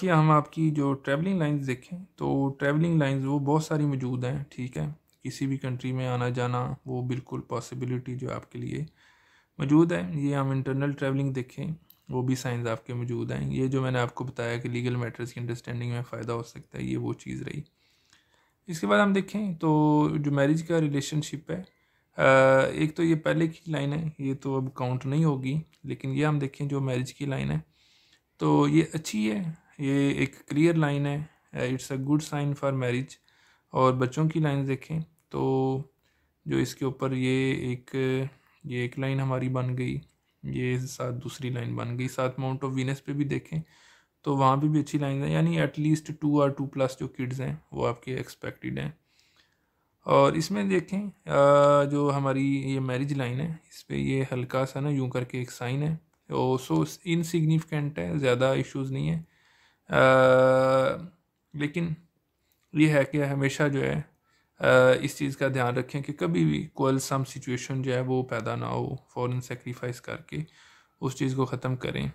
कि हम आपकी जो ट्रैवलिंग लाइंस देखें तो ट्रैवलिंग लाइंस वो बहुत सारी मौजूद हैं ठीक है किसी भी कंट्री में आना जाना वो बिल्कुल पॉसिबिलिटी जो आपके लिए मौजूद है ये हम इंटरनल ट्रैवलिंग देखें वो भी साइंस आपके मौजूद हैं ये जो मैंने आपको बताया कि लीगल मैटर्स की अंडरस्टैंडिंग में फ़ायदा हो सकता है ये वो चीज़ रही इसके बाद हम देखें तो जो मैरिज का रिलेशनशिप है एक तो ये पहले की लाइन है ये तो अब काउंट नहीं होगी लेकिन ये हम देखें जो मैरिज की लाइन है तो ये अच्छी है ये एक क्लियर लाइन है it's a good sign for marriage और बच्चों की लाइन देखें तो जो इसके ऊपर ये एक ये एक लाइन हमारी बन गई ये साथ दूसरी लाइन बन गई साथ माउंट ऑफ वीनस पे भी देखें तो वहाँ भी भी अच्छी लाइन है यानी एटलीस्ट टू और टू प्लस जो किड्स हैं वो आपके एक्सपेक्टेड हैं और इसमें देखें जो हमारी ये मैरिज लाइन है इस पर ये हल्का सा ना यूँ करके एक साइन है और सो इनसिग्निफिकेंट है ज़्यादा इश्यूज़ नहीं है लेकिन ये है कि हमेशा जो है इस चीज़ का ध्यान रखें कि कभी भी कोल सम सिचुएशन जो है वो पैदा ना हो फ़ौरन सेक्रीफाइस करके उस चीज़ को ख़त्म करें